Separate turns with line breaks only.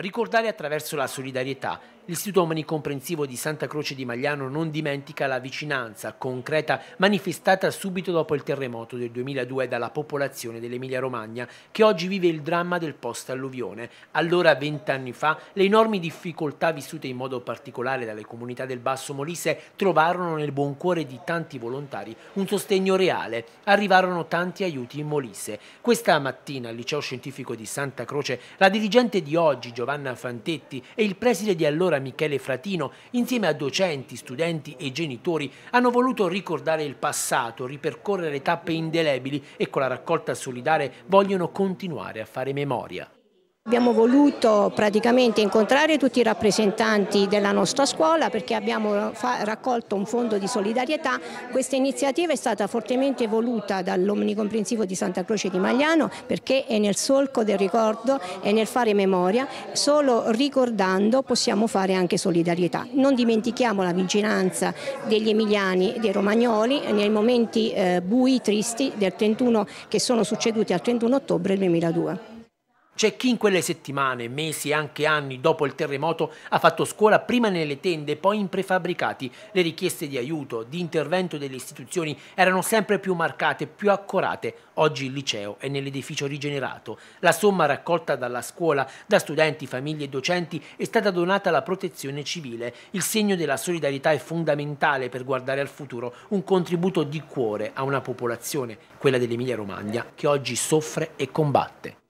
Ricordare attraverso la solidarietà. L'Istituto Omnicomprensivo di Santa Croce di Magliano non dimentica la vicinanza concreta manifestata subito dopo il terremoto del 2002 dalla popolazione dell'Emilia-Romagna, che oggi vive il dramma del post-alluvione. Allora, vent'anni fa, le enormi difficoltà vissute in modo particolare dalle comunità del Basso Molise trovarono nel buon cuore di tanti volontari un sostegno reale. Arrivarono tanti aiuti in Molise. Questa mattina al Liceo Scientifico di Santa Croce, la dirigente di oggi, Giovanni Giovanna Fantetti e il preside di allora Michele Fratino, insieme a docenti, studenti e genitori, hanno voluto ricordare il passato, ripercorrere tappe indelebili e con la raccolta solidale vogliono continuare a fare memoria.
Abbiamo voluto praticamente incontrare tutti i rappresentanti della nostra scuola perché abbiamo raccolto un fondo di solidarietà. Questa iniziativa è stata fortemente voluta dall'Omnicomprensivo di Santa Croce di Magliano perché è nel solco del ricordo e nel fare memoria. Solo ricordando possiamo fare anche solidarietà. Non dimentichiamo la vigilanza degli emiliani e dei romagnoli nei momenti eh, bui, tristi del 31, che sono succeduti al 31 ottobre 2002.
C'è chi in quelle settimane, mesi e anche anni dopo il terremoto ha fatto scuola prima nelle tende, e poi in prefabbricati. Le richieste di aiuto, di intervento delle istituzioni erano sempre più marcate, più accorate. Oggi il liceo è nell'edificio rigenerato. La somma raccolta dalla scuola, da studenti, famiglie e docenti è stata donata alla protezione civile. Il segno della solidarietà è fondamentale per guardare al futuro, un contributo di cuore a una popolazione, quella dell'Emilia Romagna, che oggi soffre e combatte.